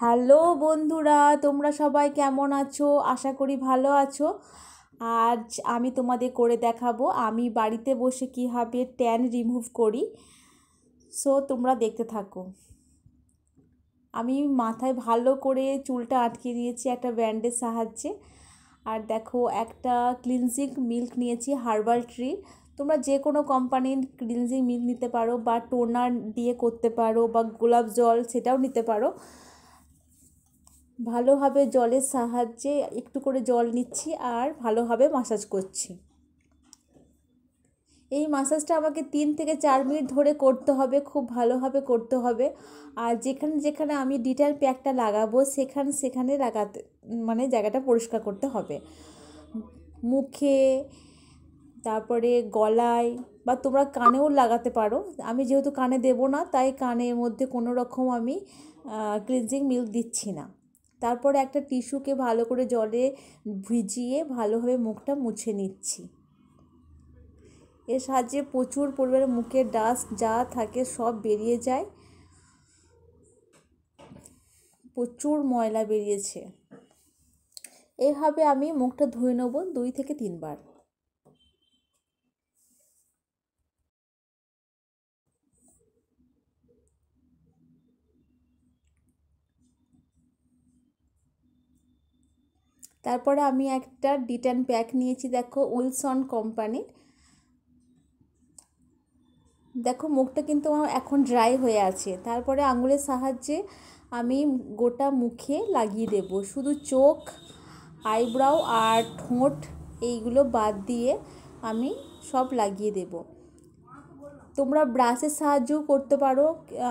hello বন্ধুরা তোমরা সবাই কেমন আছো আশা করি ভালো আছো আজ আমি তোমাদের করে দেখাবো আমি বাড়িতে বসে কীভাবে ট্যান রিমুভ করি সো তোমরা দেখতে থাকো আমি মাথায় ভালো করে চুলটা আটকে দিয়েছি একটা ব্যান্ডের সাহায্যে আর দেখো একটা ক্লিনজিং মিল্ক নিয়েছি হার্বাল ট্রি তোমরা যে কোনো কোম্পানির ক্লিনজিং মিল্ক নিতে পারো বা টোনার দিয়ে করতে পারো বা গোলাপ জল সেটাও নিতে পারো ভালোভাবে জলের সাহায্যে একটু করে জল নিচ্ছি আর ভালোভাবে মাসাজ করছি এই মাসাজটা আমাকে তিন থেকে চার মিনিট ধরে করতে হবে খুব ভালোভাবে করতে হবে আর যেখানে যেখানে আমি ডিটার প্যাকটা লাগাবো সেখান সেখানে লাগাতে মানে জায়গাটা পরিষ্কার করতে হবে মুখে তারপরে গলায় বা তোমরা কানেও লাগাতে পারো আমি যেহেতু কানে দেবো না তাই কানের মধ্যে কোনো রকম আমি ক্লিনজিং মিল্ক দিচ্ছি না তারপরে একটা টিস্যুকে ভালো করে জলে ভিজিয়ে ভালোভাবে মুখটা মুছে নিচ্ছি এর সাহায্যে প্রচুর পরিমাণে মুখের ডাস্ট যা থাকে সব বেরিয়ে যায় প্রচুর ময়লা বেরিয়েছে এভাবে আমি মুখটা ধুয়ে নেব দুই থেকে তিনবার তারপরে আমি একটা ডিটান প্যাক নিয়েছি দেখো উইলসন কোম্পানির দেখো মুখটা কিন্তু আমার এখন ড্রাই হয়ে আছে তারপরে আঙুলের সাহায্যে আমি গোটা মুখে লাগিয়ে দেব শুধু চোখ আইব্রাও আর ঠোঁট এইগুলো বাদ দিয়ে আমি সব লাগিয়ে দেব তোমরা ব্রাশের সাহায্যও করতে পারো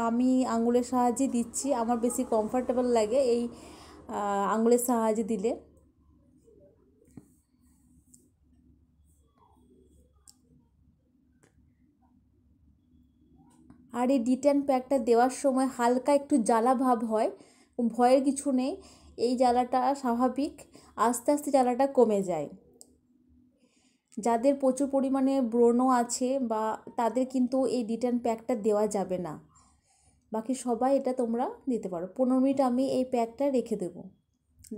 আমি আঙুলের সাহায্যে দিচ্ছি আমার বেশি কমফর্টেবল লাগে এই আঙুলের সাহায্যে দিলে আর এই ডিটেন প্যাকটা দেওয়ার সময় হালকা একটু জ্বালা ভাব হয় ভয়ের কিছু নেই এই জ্বালাটা স্বাভাবিক আস্তে আস্তে জ্বালাটা কমে যায় যাদের প্রচুর পরিমাণে ব্রণও আছে বা তাদের কিন্তু এই ডিটেন প্যাকটা দেওয়া যাবে না বাকি সবাই এটা তোমরা দিতে পারো পনেরো মিনিট আমি এই প্যাকটা রেখে দেবো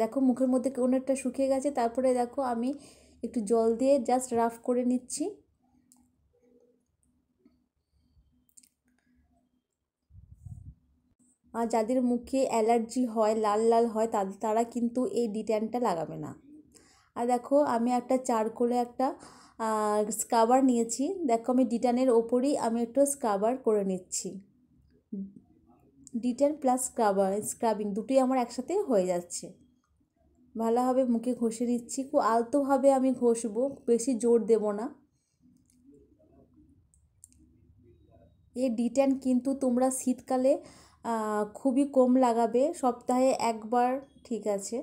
দেখো মুখের মধ্যে একটা শুকিয়ে গেছে তারপরে দেখো আমি একটু জল দিয়ে জাস্ট রাফ করে নিচ্ছি যাদের মুখে অ্যালার্জি হয় লাল লাল হয় তারা কিন্তু এই ডিট্যানটা লাগাবে না আর দেখো আমি একটা চারকোলে একটা স্কাবার নিয়েছি দেখো আমি ডিটানের ওপরেই আমি একটু স্কাবার করে নিচ্ছি ডিটান প্লাস স্ক্রাবার স্ক্রাবিং দুটোই আমার একসাথে হয়ে যাচ্ছে ভালোভাবে মুখে ঘষে নিচ্ছি খুব আলতোভাবে আমি ঘষবো বেশি জোর দেব না এই ডিট্যান কিন্তু তোমরা শীতকালে খুবই কম লাগাবে সপ্তাহে একবার ঠিক আছে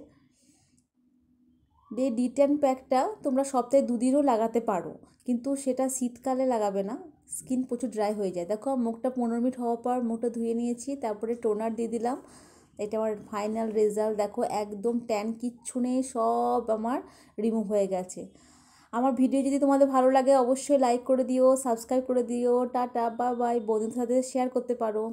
ডে ডিটেন প্যাকটা তোমরা সপ্তাহে দুদিনও লাগাতে পারো কিন্তু সেটা শীতকালে লাগাবে না স্কিন প্রচুর ড্রাই হয়ে যায় দেখো মুখটা পনেরো মিনিট হওয়ার পর মুখটা ধুয়ে নিয়েছি তারপরে টোনার দিয়ে দিলাম এটা আমার ফাইনাল রেজাল্ট দেখো একদম ট্যান কিচ্ছু নেই সব আমার রিমুভ হয়ে গেছে আমার ভিডিও যদি তোমাদের ভালো লাগে অবশ্যই লাইক করে দিও সাবস্ক্রাইব করে দিও টাটা বা বাই বন্ধুদের সাথে শেয়ার করতে পারো